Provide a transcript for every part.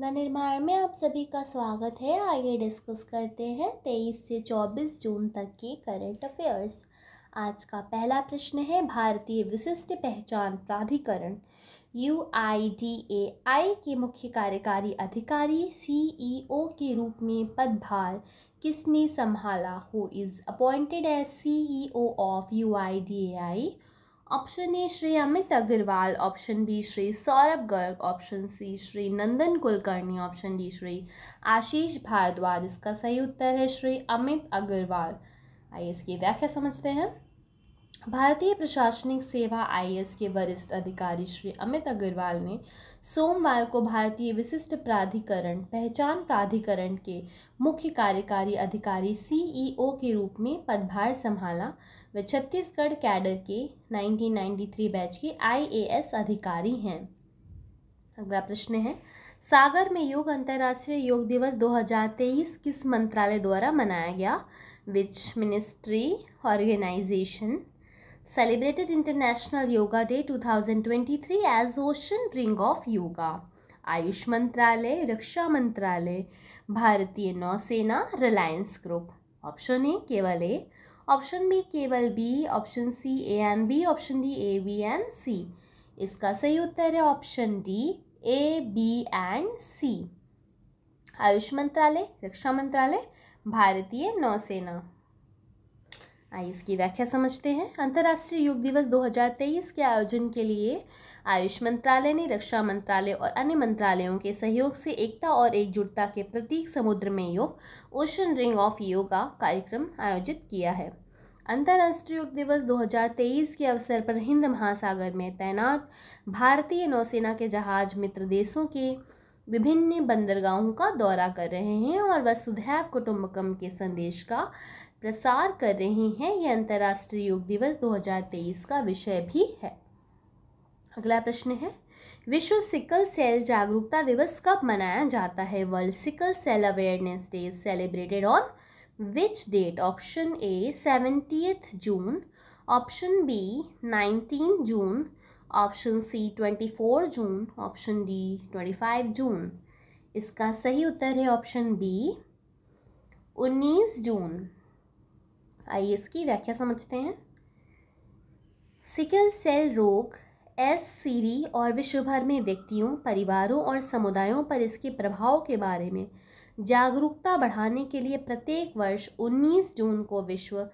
The निर्माण में आप सभी का स्वागत है आइए डिस्कस करते हैं तेईस से चौबीस जून तक के करंट अफेयर्स आज का पहला प्रश्न है भारतीय विशिष्ट पहचान प्राधिकरण यू आई डी ए आई के मुख्य कार्यकारी अधिकारी सी ई ओ के रूप में पदभार किसने संभाला who is appointed as C E O of U I D A I option A Shri Amit Agarwal option B Shri Saurabh Garg option C Shri Nandan Kulkarni option D Shri Ashish Bhardwaj इसका सही उत्तर है श्री अमित अग्रवाल आइए इसकी व्याख्या समझते हैं भारतीय प्रशासनिक सेवा आई के वरिष्ठ अधिकारी श्री अमित अग्रवाल ने सोमवार को भारतीय विशिष्ट प्राधिकरण पहचान प्राधिकरण के मुख्य कार्यकारी अधिकारी सीईओ के रूप में पदभार संभाला वे छत्तीसगढ़ कैडर के 1993 बैच के आईएएस अधिकारी हैं अगला प्रश्न है सागर में योग अंतर्राष्ट्रीय योग दिवस 2023 किस मंत्रालय द्वारा मनाया गया which ministry organisation celebrated international yoga day 2023 as ocean ring of yoga Ayush मंत्रालय रक्षा मंत्रालय भारतीय नौसेना रिलायंस ग्रुप ऑप्शन ए केवल ए ऑप्शन बी केवल B option C A and B option D A B and C इसका सही उत्तर है option D A B and C Ayush मंत्रालय रक्षा मंत्रालय भारतीय नौसेना आइए इसकी व्याख्या समझते हैं अंतर्राष्ट्रीय योग दिवस 2023 के आयोजन के लिए आयुष मंत्रालय ने रक्षा मंत्रालय और अन्य मंत्रालयों के सहयोग से एकता और एकजुटता के प्रतीक समुद्र में योग ओशन रिंग ऑफ योगा कार्यक्रम आयोजित किया है अंतर्राष्ट्रीय योग दिवस 2023 के अवसर पर हिंद महासागर में तैनात भारतीय नौसेना के जहाज मित्र देशों के विभिन्न बंदरगाहों का दौरा कर रहे हैं और वसुधैव कुटुम्बकम के संदेश का प्रसार कर रहे हैं यह अंतर्राष्ट्रीय योग दिवस 2023 का विषय भी है अगला प्रश्न है विश्व सिकल सेल जागरूकता दिवस कब मनाया जाता है world sickle cell awareness day celebrated on which date option A seventieth June option B nineteen June option C twenty four June option D twenty five June इसका सही उत्तर है ऑप्शन बी उन्नीस जून आइए इसकी व्याख्या समझते हैं सिकल सेल रोग एस सीरी और विश्वभर में व्यक्तियों परिवारों और समुदायों पर इसके प्रभाव के बारे में जागरूकता बढ़ाने के लिए प्रत्येक वर्ष 19 जून को विश्व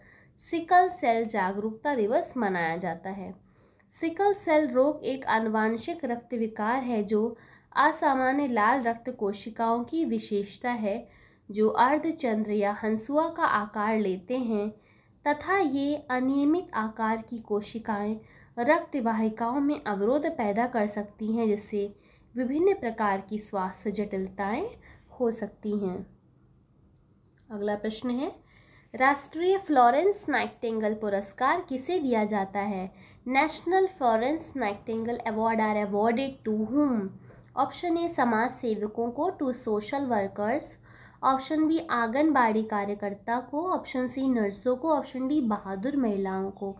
सिकल सेल जागरूकता दिवस मनाया जाता है सिकल सेल रोग एक अनुवांशिक रक्त विकार है जो असामान्य लाल रक्त कोशिकाओं की विशेषता है जो अर्धचंद्र या हंसुआ का आकार लेते हैं तथा ये अनियमित आकार की कोशिकाएं रक्त वाहिकाओं में अवरोध पैदा कर सकती हैं जिससे विभिन्न प्रकार की स्वास्थ्य जटिलताएं हो सकती हैं अगला प्रश्न है राष्ट्रीय फ्लोरेंस नाइटेंगल पुरस्कार किसे दिया जाता है national Florence Nightingale award are awarded to whom option A समाज सेवकों को to social workers option B anganwadi कार्यकर्ता को ऑप्शन सी नर्सों को ऑप्शन डी बहादुर महिलाओं को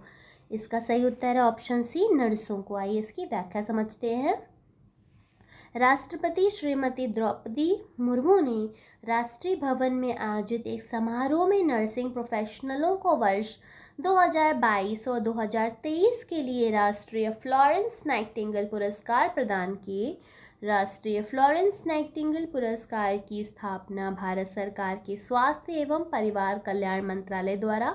इसका सही उत्तर है ऑप्शन सी नर्सों को आइए इसकी व्याख्या समझते हैं राष्ट्रपति श्रीमती द्रौपदी मुर्मू ने राष्ट्रीय भवन में आयोजित एक समारोह में नर्सिंग प्रोफेशनलों को वर्ष 2022 और 2023 के लिए राष्ट्रीय फ्लोरेंस नाइटिंगल पुरस्कार प्रदान किए राष्ट्रीय फ्लोरेंस नाइटिंगल पुरस्कार की स्थापना भारत सरकार के स्वास्थ्य एवं परिवार कल्याण मंत्रालय द्वारा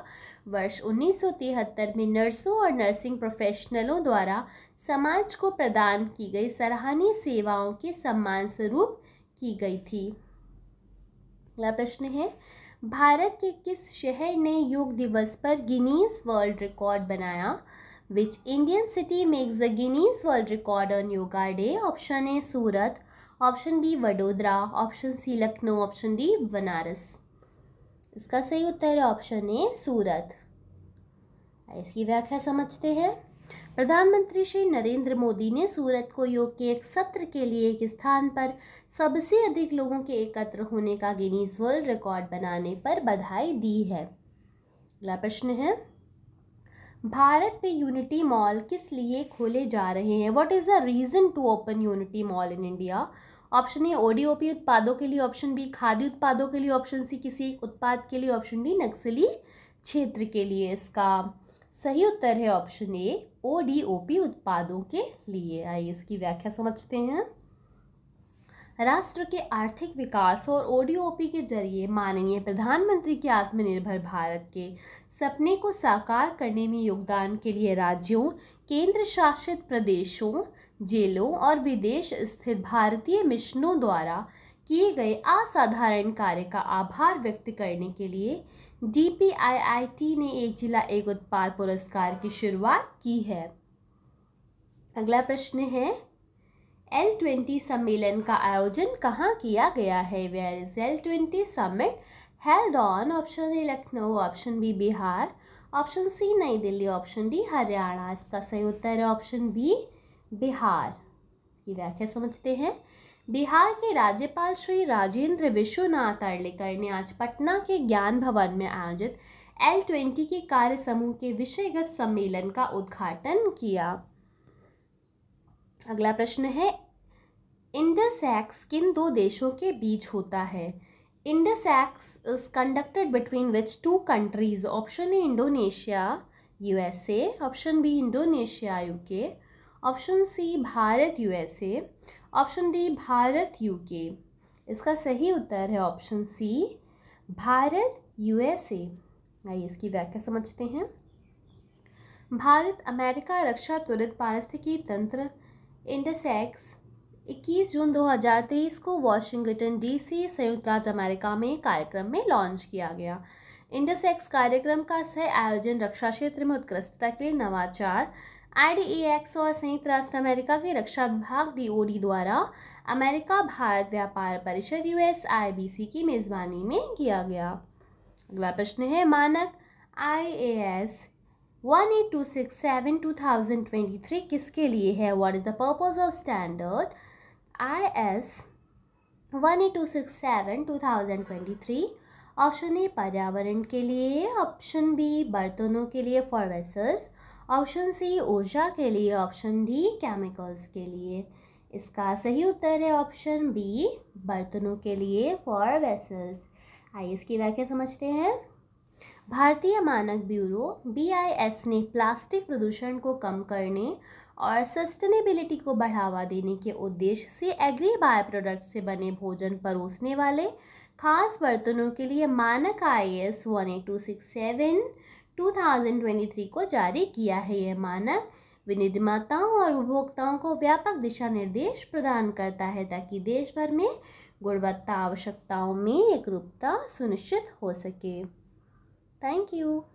वर्ष 1973 में नर्सों और नर्सिंग प्रोफेशनलों द्वारा समाज को प्रदान की गई सराहनीय सेवाओं के सम्मान स्वरूप की गई थी अगला प्रश्न है भारत के किस शहर ने योग दिवस पर गिनीज वर्ल्ड रिकॉर्ड बनाया Which Indian city makes the Guinness World Record on Yoga Day? Option A Surat option B Vadodara option C Lucknow option D Banaras इसका सही उत्तर है ऑप्शन ए सूरत इसकी व्याख्या समझते हैं प्रधानमंत्री श्री नरेंद्र मोदी ने सूरत को योग के एक सत्र के लिए एक स्थान पर सबसे अधिक लोगों के एकत्र होने का गिनीज वर्ल्ड रिकॉर्ड बनाने पर बधाई दी है अगला प्रश्न है भारत में यूनिटी मॉल किस लिए खोले जा रहे हैं what is the reason to open unity mall in India option A ODOP उत्पादों के लिए ऑप्शन बी खाद्य उत्पादों के लिए ऑप्शन सी किसी उत्पाद के लिए ऑप्शन डी नक्सली क्षेत्र के लिए इसका सही उत्तर है ऑप्शन ए ओडीओपी उत्पादों के लिए आइए इसकी व्याख्या समझते हैं राष्ट्र के आर्थिक विकास और ओडीओपी के जरिए माननीय प्रधानमंत्री के आत्मनिर्भर भारत के सपने को साकार करने में योगदान के लिए राज्यों केंद्र शासित प्रदेशों जेलों और विदेश स्थित भारतीय मिशनों द्वारा किए गए असाधारण कार्य का आभार व्यक्त करने के लिए डीपीआईआईटी ने एक जिला एक उत्पाद पुरस्कार की शुरुआत की है अगला प्रश्न है एल ट्वेंटी सम्मेलन का आयोजन कहाँ किया गया है where is L twenty summit held on option A Lucknow option B Bihar option C New Delhi option D Haryana इसका सही उत्तर है ऑप्शन बी बिहार इसकी व्याख्या समझते हैं बिहार के राज्यपाल श्री राजेंद्र विश्वनाथ अर्लेकर ने आज पटना के ज्ञान भवन में आयोजित एल ट्वेंटी के कार्य समूह के विषयगत सम्मेलन का उद्घाटन किया अगला प्रश्न है इंडसैक्स किन दो देशों के बीच होता है INDUSX is conducted between which two countries option A Indonesia USA option B Indonesia UK option C Bharat USA option D Bharat UK इसका सही उत्तर है ऑप्शन सी भारत यूएसए आइए इसकी व्याख्या समझते हैं भारत अमेरिका रक्षा त्वरित पारिस्थितिकी तंत्र इंडसेक्स 21 जून 2023 को वाशिंगटन डीसी संयुक्त राज्य अमेरिका में कार्यक्रम में लॉन्च किया गया इंटरसेक्स कार्यक्रम का सह आयोजन रक्षा क्षेत्र में उत्कृष्टता के लिए नवाचार आई और संयुक्त राष्ट्र अमेरिका के रक्षा विभाग डी द्वारा अमेरिका भारत व्यापार परिषद यू की मेज़बानी में किया गया अगला प्रश्न है मानक I one eight two six seven two thousand twenty three किसके लिए है what is the purpose of standard I S one eight two six seven two thousand twenty three option A पर्यावरण के लिए ऑप्शन बी बर्तनों के लिए for vessels option C ऊर्जा के लिए ऑप्शन डी केमिकल्स के लिए इसका सही उत्तर है ऑप्शन बी बर्तनों के लिए फॉर वेसल्स आइए इसकी व्याख्या समझते हैं भारतीय मानक ब्यूरो बीआईएस ने प्लास्टिक प्रदूषण को कम करने और सस्टेनेबिलिटी को बढ़ावा देने के उद्देश्य से एग्री बाय प्रोडक्ट से बने भोजन परोसने वाले खास बर्तनों के लिए मानक I S one eight two six seven two thousand twenty three को जारी किया है यह मानक विनिर्माताओं और उपभोक्ताओं को व्यापक दिशा निर्देश प्रदान करता है ताकि देश भर में गुणवत्ता आवश्यकताओं में एकरूपता सुनिश्चित हो सके Thank you.